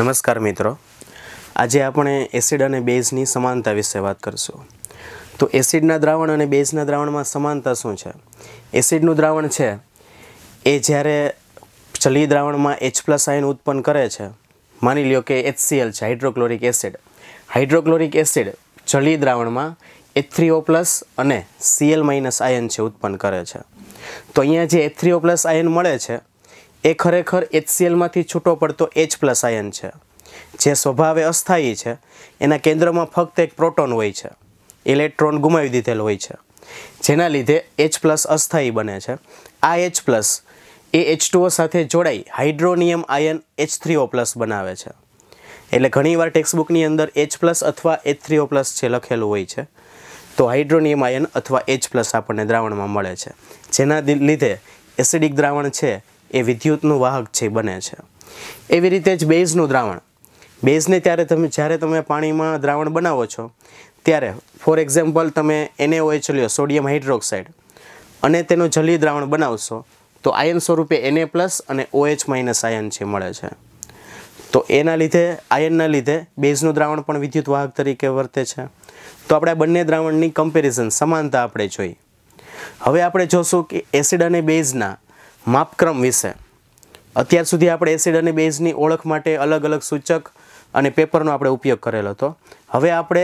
નમસ્કાર મિત્રો આજે આપણે એસિડ અને બેઝની સમાનતા વિશે વાત કરીશું તો એસિડના દ્રાવણ અને બેઝના દ્રાવણમાં સમાનતા શું છે એસિડનું દ્રાવણ છે એ જ્યારે ચલી દ્રાવણમાં એચ પ્લસ આયન ઉત્પન્ન કરે છે માની લ્યો કે એચસીએલ છે હાઇડ્રોક્લોરિક એસિડ હાઇડ્રોક્લોરિક એસિડ ચલી દ્રાવણમાં એચ થ્રીઓ પ્લસ અને સીએલ માઇનસ આયન છે ઉત્પન્ન કરે છે તો અહીંયા જે એચ થ્રીઓ પ્લસ આયન મળે છે એ ખરેખર એચસીએલમાંથી છૂટો પડતો એચ પ્લસ આયન છે જે સ્વભાવે અસ્થાયી છે એના કેન્દ્રમાં ફક્ત એક પ્રોટોન હોય છે ઇલેક્ટ્રોન ગુમાવી દીધેલ હોય છે જેના લીધે એચ પ્લસ અસ્થાયી બને છે આ એચ પ્લસ એ એચ ટુઓ સાથે જોડાઈ હાઇડ્રોનિયમ આયન એચ થ્રી ઓ પ્લસ બનાવે છે એટલે ઘણીવાર ટેક્સ્ટબુકની અંદર એચ પ્લસ અથવા એચ થ્રીઓ પ્લસ જે લખેલું હોય છે તો હાઇડ્રોનિયમ આયન અથવા એચ પ્લસ આપણને દ્રાવણમાં મળે છે જેના લીધે એસિડિક દ્રાવણ છે એ વિદ્યુતનું વાહક છે બને છે એવી રીતે જ બેઝનું દ્રાવણ બેઝને ત્યારે તમે જ્યારે તમે પાણીમાં દ્રાવણ બનાવો છો ત્યારે ફોર એક્ઝામ્પલ તમે એને ઓએચ લ્યો સોડિયમ હાઇડ્રોક્સાઇડ અને તેનું જલીય દ્રાવણ બનાવશો તો આયન સ્વરૂપે એને પ્લસ અને ઓએચ માઇનસ આયન છે મળે છે તો એના લીધે આયનના લીધે બેઝનું દ્રાવણ પણ વિદ્યુત વાહક તરીકે વર્તે છે તો આપણે બંને દ્રાવણની કમ્પેરિઝન સમાનતા આપણે જોઈ હવે આપણે જોશું કે એસિડ અને બેઝના માપક્રમ વિશે અત્યાર સુધી આપણે એસિડ અને બેઝની ઓળખ માટે અલગ અલગ સૂચક અને પેપરનો આપણે ઉપયોગ કરેલો હતો હવે આપણે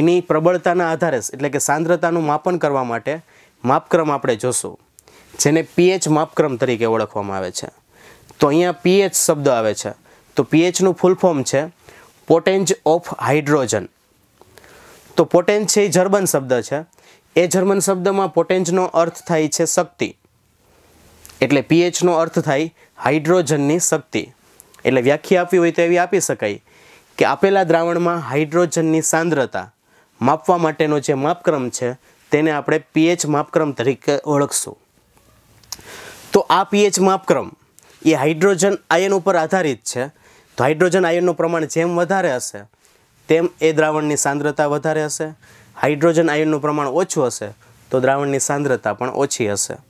એની પ્રબળતાના આધારે એટલે કે સાંદ્રતાનું માપન કરવા માટે માપક્રમ આપણે જોશું જેને પીએચ માપક્રમ તરીકે ઓળખવામાં આવે છે તો અહીંયા પીએચ શબ્દ આવે છે તો પીએચનું ફૂલ ફોર્મ છે પોટેન્જ ઓફ હાઇડ્રોજન તો પોટેન્જ છે એ જર્મન શબ્દ છે એ જર્મન શબ્દમાં પોટેન્જનો અર્થ થાય છે શક્તિ એટલે પીએચનો અર્થ થાય હાઇડ્રોજનની શક્તિ એટલે વ્યાખ્યા આપવી હોય તો એવી આપી શકાય કે આપેલા દ્રાવણમાં હાઇડ્રોજનની સાંદ્રતા માપવા માટેનો જે માપક્રમ છે તેને આપણે પીએચ માપક્રમ તરીકે ઓળખશું તો આ પીએચ માપક્રમ એ હાઇડ્રોજન આયન ઉપર આધારિત છે તો હાઇડ્રોજન આયનનું પ્રમાણ જેમ વધારે હશે તેમ એ દ્રાવણની સાંદ્રતા વધારે હશે હાઇડ્રોજન આયનનું પ્રમાણ ઓછું હશે તો દ્રાવણની સાંદ્રતા પણ ઓછી હશે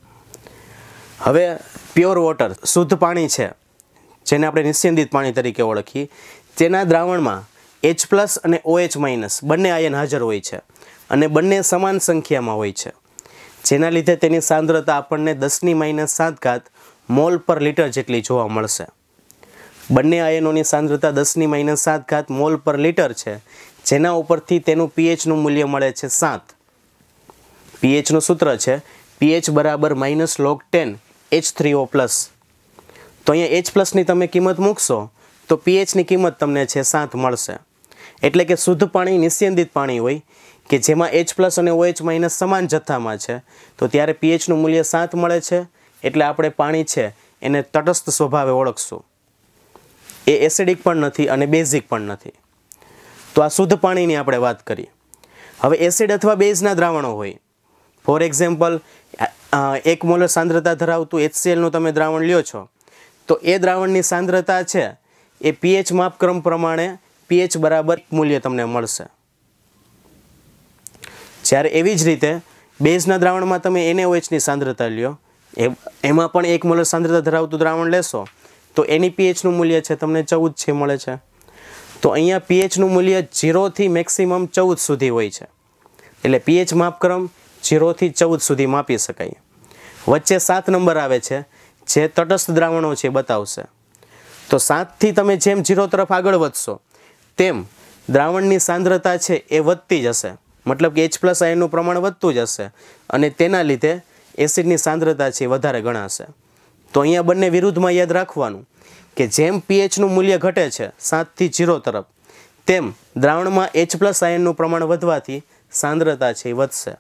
હવે પ્યોર વોટર શુદ્ધ પાણી છે જેને આપણે નિસ્યંદિત પાણી તરીકે ઓળખીએ તેના દ્રાવણમાં એચ પ્લસ અને ઓએચ OH માઇનસ બંને આયન હાજર હોય છે અને બંને સમાન સંખ્યામાં હોય છે જેના લીધે તેની સાંદ્રતા આપણને દસની માઇનસ સાત ઘાત મોલ પર લીટર જેટલી જોવા મળશે બંને આયનોની સાંદ્રતા દસની માઇનસ સાત ઘાત મોલ પર લીટર છે જેના ઉપરથી તેનું પીએચનું મૂલ્ય મળે છે સાત પીએચનું સૂત્ર છે પીએચ બરાબર minus log ten H three O plus તો અહીંયા એચ પ્લસની તમે કિંમત મૂકશો તો પીએચની કિંમત તમને છે સાત મળશે એટલે કે શુદ્ધ પાણી નિસ્યંદિત પાણી હોય કે જેમાં એચ પ્લસ અને ઓએચ માઇનસ સમાન જથ્થામાં છે તો ત્યારે પીએચનું મૂલ્ય સાત મળે છે એટલે આપણે પાણી છે એને તટસ્થ સ્વભાવે ઓળખશું એ એસિડિક પણ નથી અને બેઝિક પણ નથી તો આ શુદ્ધ પાણીની આપણે વાત કરીએ હવે એસિડ અથવા બેઝના દ્રાવણો હોય ફોર એક્ઝામ્પલ એક મોલર સાંદ્રતા ધરાવતું એચસીએલનું તમે દ્રાવણ લ્યો છો તો એ દ્રાવણની સાંદ્રતા છે એ પીએચ માપક્રમ પ્રમાણે પીએચ બરાબર મૂલ્ય તમને મળશે જ્યારે એવી જ રીતે બેઝના દ્રાવણમાં તમે એનએઓએચની સાંદ્રતા લ્યો એમાં પણ એક મોલર સાંદ્રતા ધરાવતું દ્રાવણ લેશો તો એની પીએચનું મૂલ્ય છે તમને ચૌદ છે મળે છે તો અહીંયા પીએચનું મૂલ્ય ઝીરોથી મેક્સિમમ ચૌદ સુધી હોય છે એટલે પીએચ માપક્રમ જીરોથી ચૌદ સુધી માપી શકાય વચ્ચે સાત નંબર આવે છે જે તટસ્થ દ્રાવણો છે બતાવશે તો સાતથી તમે જેમ જીરો તરફ આગળ વધશો તેમ દ્રાવણની સાંદ્રતા છે એ વધતી જશે મતલબ કે એચ પ્લસ આયનનું પ્રમાણ વધતું જશે અને તેના લીધે એસિડની સાંદ્રતા છે વધારે ગણાશે તો અહીંયા બંને વિરુદ્ધમાં યાદ રાખવાનું કે જેમ પીએચનું મૂલ્ય ઘટે છે સાતથી જીરો તરફ તેમ દ્રાવણમાં એચ પ્લસ આયનનું પ્રમાણ વધવાથી સાંદ્રતા છે એ વધશે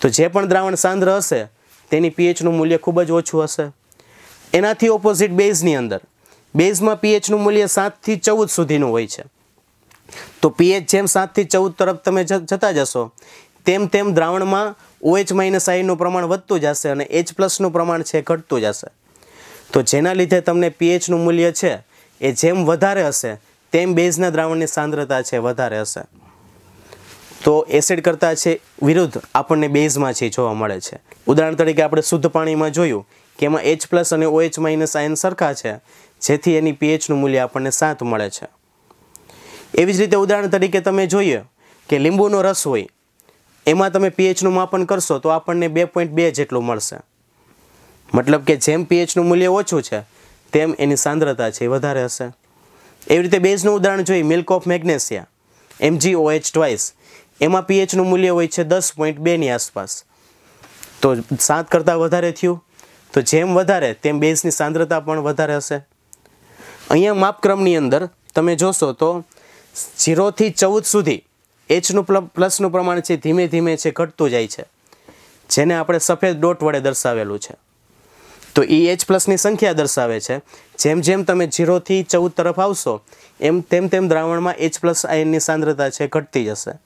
તો જે પણ દ્રાવણ સાંદ્ર હશે તેની પીએચનું મૂલ્ય ખૂબ જ ઓછું હશે એનાથી ઓપોઝિટ બેઝની અંદર બેઝમાં પીએચનું મૂલ્ય સાતથી ચૌદ સુધીનું હોય છે તો પીએચ જેમ સાતથી ચૌદ તરફ તમે જતા જશો તેમ તેમ દ્રાવણમાં ઓએચ માઇનસ આઈનું પ્રમાણ વધતું જશે અને એચ પ્લસનું પ્રમાણ છે ઘટતું જશે તો જેના લીધે તમને પીએચનું મૂલ્ય છે એ જેમ વધારે હશે તેમ બેઝના દ્રાવણની સાંદ્રતા છે વધારે હશે તો એસિડ કરતાં છે વિરુદ્ધ આપણને બેઝમાં છે જોવા મળે છે ઉદાહરણ તરીકે આપણે શુદ્ધ પાણીમાં જોયું કે એમાં એચ પ્લસ અને ઓએચ માઇનસ આયન સરખા છે જેથી એની પીએચનું મૂલ્ય આપણને સાત મળે છે એવી જ રીતે ઉદાહરણ તરીકે તમે જોઈએ કે લીંબુનો રસ હોય એમાં તમે પીએચનું માપન કરશો તો આપણને બે પોઈન્ટ બે જેટલું મળશે મતલબ કે જેમ પીએચનું મૂલ્ય ઓછું છે તેમ એની સાંદ્રતા છે એ વધારે હશે એવી રીતે બેઝનું ઉદાહરણ જોઈએ milk of magnesia M G O H twice એમાં પીએચનું મૂલ્ય હોય છે દસ પોઈન્ટ બેની આસપાસ તો સાત કરતાં વધારે થયું તો જેમ વધારે તેમ બેઝની સાંદ્રતા પણ વધારે હશે અહીંયા માપક્રમની અંદર તમે જોશો તો ઝીરોથી ચૌદ સુધી એચનું પ્લસનું પ્રમાણ છે ધીમે ધીમે છે ઘટતું જાય છે જેને આપણે સફેદ ડોટ વડે દર્શાવેલું છે તો એ એચ પ્લસની સંખ્યા દર્શાવે છે જેમ જેમ તમે ઝીરોથી ચૌદ તરફ આવશો એમ તેમ તેમ દ્રાવણમાં એચ પ્લસ આયનની સાંદ્રતા છે ઘટતી જશે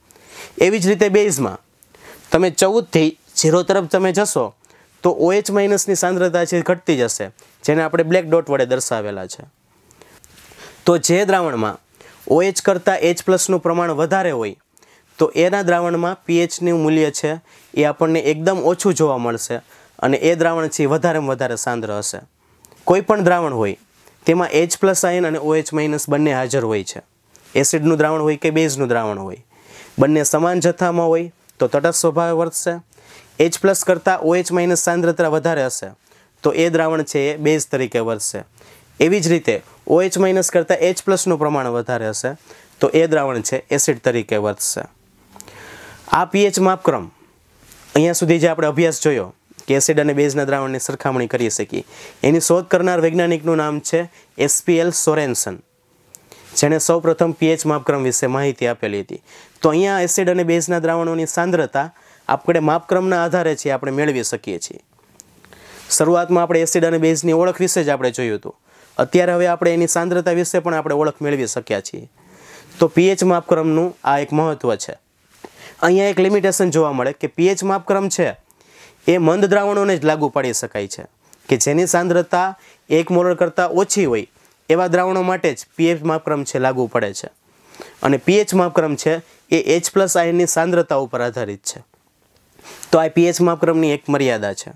એવી જ રીતે બેઝમાં તમે ચૌદથી ઝીરો તરફ તમે જશો તો ઓએચ માઇનસની સાંદ્રતા છે ઘટતી જશે જેને આપણે બ્લેક ડોટ વડે દર્શાવેલા છે તો જે દ્રાવણમાં ઓએચ કરતાં એચ પ્લસનું પ્રમાણ વધારે હોય તો એના દ્રાવણમાં પીએચનું મૂલ્ય છે એ આપણને એકદમ ઓછું જોવા મળશે અને એ દ્રાવણથી વધારેમાં વધારે સાંદ્ર હશે કોઈ પણ દ્રાવણ હોય તેમાં એચ પ્લસ આયન અને ઓએચ માઇનસ બંને હાજર હોય છે એસિડનું દ્રાવણ હોય કે બેઝનું દ્રાવણ હોય બંને સમાન જથ્થામાં હોય તો તટસ્થ સ્વભાવે વર્તશે એચ પ્લસ કરતાં ઓએચ OH માઇનસ સાંદ્રતા વધારે હશે તો એ દ્રાવણ છે એ બેઝ તરીકે વર્તશે એવી જ રીતે ઓએચ માઇનસ કરતાં એચ પ્લસનું પ્રમાણ વધારે હશે તો એ દ્રાવણ છે એસિડ તરીકે વર્તશે આ પીએચ માપક્રમ અહીંયા સુધી જે આપણે અભ્યાસ જોયો કે એસિડ અને બેઝના દ્રાવણની સરખામણી કરી શકીએ એની શોધ કરનાર વૈજ્ઞાનિકનું નામ છે એસપીએલ સોરેન્સન જેણે સૌપ્રથમ પીએચ માપક્રમ વિશે માહિતી આપેલી હતી તો અહીંયા એસિડ અને બેઝના દ્રાવણોની સાંદ્રતા આપણે માપક્રમના આધારે છે આપણે મેળવી શકીએ છીએ શરૂઆતમાં આપણે એસિડ અને બેઝની ઓળખ વિશે જ આપણે જોયું હતું અત્યારે હવે આપણે એની સાંદ્રતા વિશે પણ આપણે ઓળખ મેળવી શક્યા છીએ તો પીએચ માપક્રમનું આ એક મહત્ત્વ છે અહીંયા એક લિમિટેશન જોવા મળે કે પીએચ માપક્રમ છે એ મંદ દ્રાવણોને જ લાગુ પાડી શકાય છે કે જેની સાંદ્રતા એક મોલર કરતાં ઓછી હોય એવા દ્રાવણો માટે જ પીએચ માપક્રમ છે લાગુ પડે છે અને પીએચ માપક્રમ છે એ એચ પ્લસ આયનની સાંદ્રતા ઉપર આધારિત છે તો આ પીએચ માપક્રમની એક મર્યાદા છે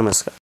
નમસ્કાર